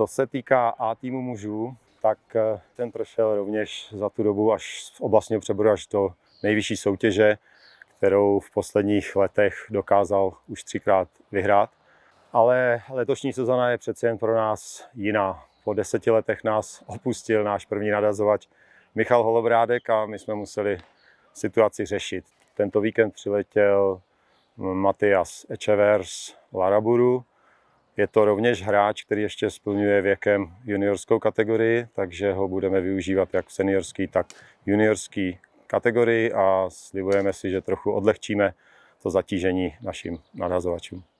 Co se týká A týmu mužů, tak eh, ten prošel rovněž za tu dobu až z oblastního přeboru až do nejvyšší soutěže, kterou v posledních letech dokázal už třikrát vyhrát. Ale letošní sezona je přece jen pro nás jiná. Po deseti letech nás opustil náš první nadazovač Michal Holobrádek a my jsme museli situaci řešit. Tento víkend přiletěl Matias Echevers Laraburu, je to rovněž hráč, který ještě splňuje věkem juniorskou kategorii, takže ho budeme využívat jak v seniorský, tak juniorský kategorii a slibujeme si, že trochu odlehčíme to zatížení našim nadhazovačům.